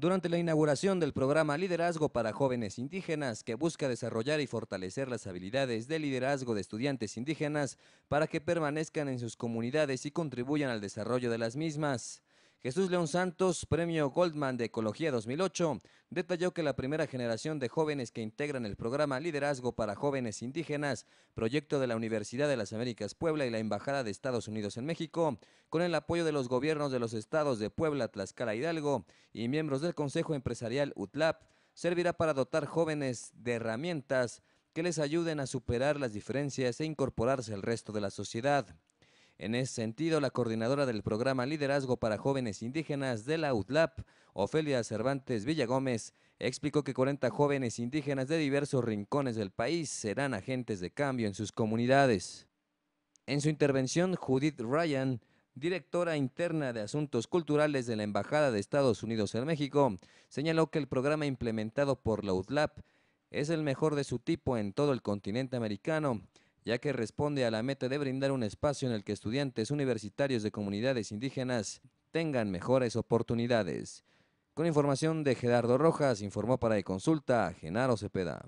Durante la inauguración del programa Liderazgo para Jóvenes Indígenas, que busca desarrollar y fortalecer las habilidades de liderazgo de estudiantes indígenas para que permanezcan en sus comunidades y contribuyan al desarrollo de las mismas. Jesús León Santos, Premio Goldman de Ecología 2008, detalló que la primera generación de jóvenes que integran el programa Liderazgo para Jóvenes Indígenas, proyecto de la Universidad de las Américas Puebla y la Embajada de Estados Unidos en México, con el apoyo de los gobiernos de los estados de Puebla, Tlaxcala, Hidalgo y miembros del Consejo Empresarial UTLAP, servirá para dotar jóvenes de herramientas que les ayuden a superar las diferencias e incorporarse al resto de la sociedad. En ese sentido, la coordinadora del programa Liderazgo para Jóvenes Indígenas de la UTLAP, Ofelia Cervantes Villagómez, explicó que 40 jóvenes indígenas de diversos rincones del país serán agentes de cambio en sus comunidades. En su intervención, Judith Ryan, directora interna de Asuntos Culturales de la Embajada de Estados Unidos en México, señaló que el programa implementado por la UTLAP es el mejor de su tipo en todo el continente americano ya que responde a la meta de brindar un espacio en el que estudiantes universitarios de comunidades indígenas tengan mejores oportunidades. Con información de Gerardo Rojas, informó para E-Consulta, Genaro Cepeda.